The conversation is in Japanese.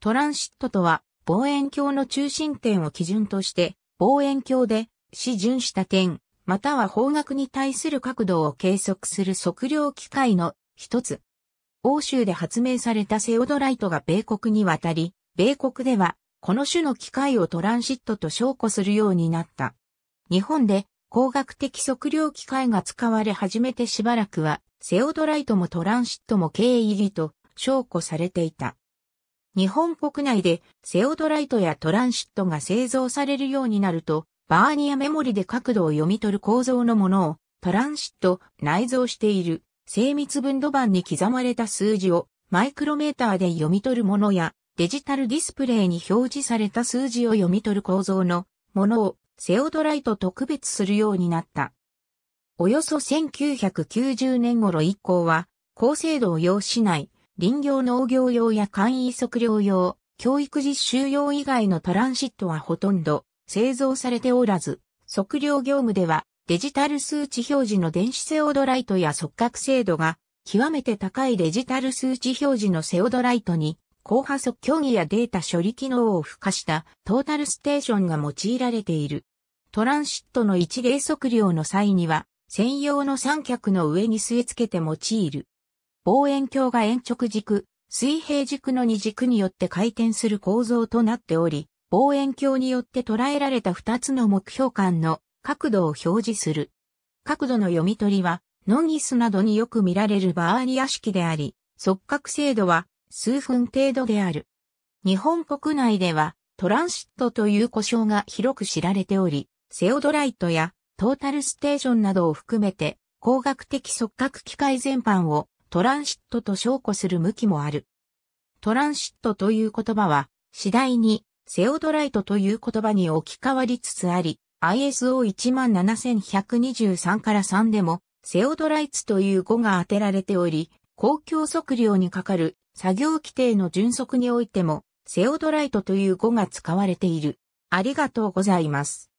トランシットとは、望遠鏡の中心点を基準として、望遠鏡で、視準した点、または方角に対する角度を計測する測量機械の一つ。欧州で発明されたセオドライトが米国に渡り、米国では、この種の機械をトランシットと称呼するようになった。日本で、光学的測量機械が使われ始めてしばらくは、セオドライトもトランシットも経緯と称呼されていた。日本国内でセオドライトやトランシットが製造されるようになると、バーニアメモリで角度を読み取る構造のものをトランシット内蔵している精密分度板に刻まれた数字をマイクロメーターで読み取るものやデジタルディスプレイに表示された数字を読み取る構造のものをセオドライトと区別するようになった。およそ1990年頃以降は高精度を要しない林業農業用や簡易測量用、教育実習用以外のトランシットはほとんど製造されておらず、測量業務ではデジタル数値表示の電子セオドライトや測角精度が極めて高いデジタル数値表示のセオドライトに高波速競技やデータ処理機能を付加したトータルステーションが用いられている。トランシットの一例測量の際には専用の三脚の上に据え付けて用いる。望遠鏡が円直軸、水平軸の二軸によって回転する構造となっており、望遠鏡によって捉えられた二つの目標間の角度を表示する。角度の読み取りは、ノギスなどによく見られるバーニア式であり、測角精度は数分程度である。日本国内ではトランシットという呼称が広く知られており、セオドライトやトータルステーションなどを含めて工学的測角機械全般をトランシットと称呼する向きもある。トランシットという言葉は、次第にセオドライトという言葉に置き換わりつつあり、ISO17123 から3でも、セオドライツという語が当てられており、公共測量にかかる作業規定の準則においても、セオドライトという語が使われている。ありがとうございます。